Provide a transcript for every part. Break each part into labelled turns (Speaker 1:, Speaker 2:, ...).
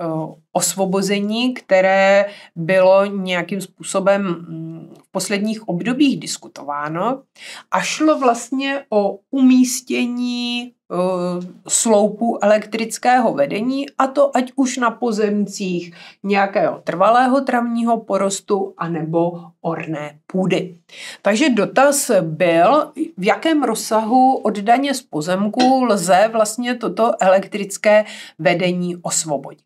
Speaker 1: Eh, osvobození, které bylo nějakým způsobem mm, v posledních obdobích diskutováno a šlo vlastně o umístění eh, sloupu elektrického vedení a to ať už na pozemcích nějakého trvalého travního porostu anebo orné půdy. Takže dotaz byl, v jakém rozsahu od z pozemku lze vlastně toto elektrické vedení osvobodit.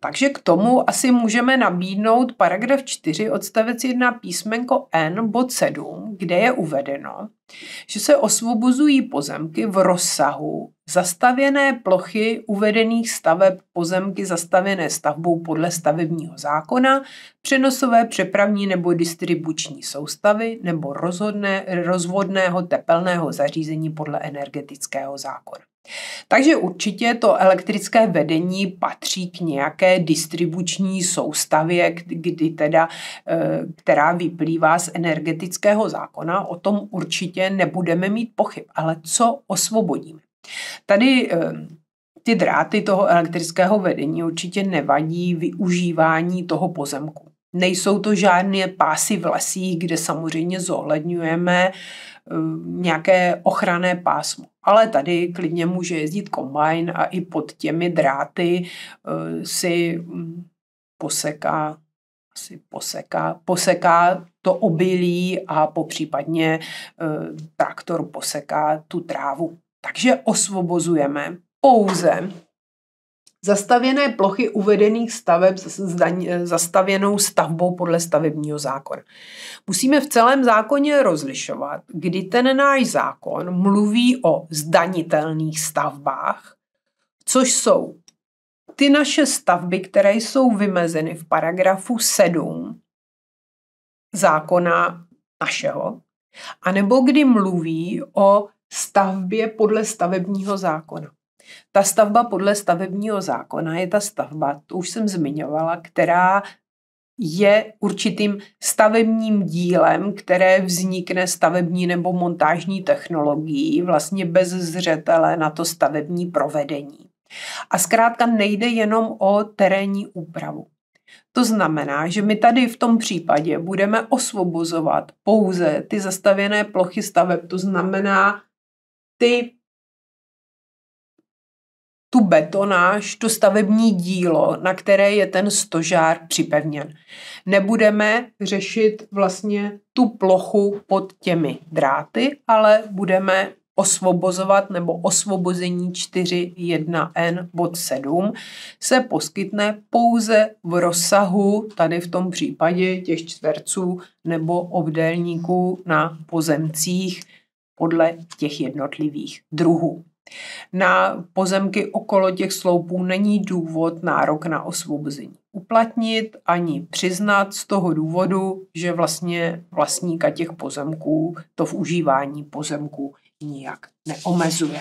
Speaker 1: Takže k tomu asi můžeme nabídnout paragraf 4 odstavec 1 písmenko N bod 7, kde je uvedeno, že se osvobozují pozemky v rozsahu zastavěné plochy uvedených staveb pozemky zastavěné stavbou podle stavebního zákona, přenosové přepravní nebo distribuční soustavy nebo rozhodné, rozvodného tepelného zařízení podle energetického zákona. Takže určitě to elektrické vedení patří k nějaké distribuční soustavě, kdy teda, eh, která vyplývá z energetického zákona. O tom určitě nebudeme mít pochyb. Ale co osvobodíme? Tady eh, ty dráty toho elektrického vedení určitě nevadí využívání toho pozemku. Nejsou to žádné pásy v lesích, kde samozřejmě zohledňujeme eh, nějaké ochranné pásmo ale tady klidně může jezdit kombajn a i pod těmi dráty eh, si hm, poseká si poseká, poseká to obilí a popřípadně eh, traktor poseká tu trávu. Takže osvobozujeme pouze zastavěné plochy uvedených staveb eh, zastavěnou stavbou podle stavebního zákona. Musíme v celém zákoně rozlišovat, kdy ten náš zákon mluví o zdanitelných stavbách, což jsou ty naše stavby, které jsou vymezeny v paragrafu 7 zákona našeho, anebo kdy mluví o stavbě podle stavebního zákona. Ta stavba podle stavebního zákona je ta stavba, to už jsem zmiňovala, která je určitým stavebním dílem, které vznikne stavební nebo montážní technologií, vlastně bez zřetele na to stavební provedení. A zkrátka nejde jenom o terénní úpravu. To znamená, že my tady v tom případě budeme osvobozovat pouze ty zastavěné plochy staveb, to znamená ty tu betonáž, to stavební dílo, na které je ten stožár připevněn. Nebudeme řešit vlastně tu plochu pod těmi dráty, ale budeme osvobozovat nebo osvobození 4.1n bod 7 se poskytne pouze v rozsahu, tady v tom případě těch čtverců nebo obdélníků na pozemcích podle těch jednotlivých druhů. Na pozemky okolo těch sloupů není důvod nárok na osvobození uplatnit ani přiznat z toho důvodu, že vlastně vlastníka těch pozemků to v užívání pozemků nijak neomezuje.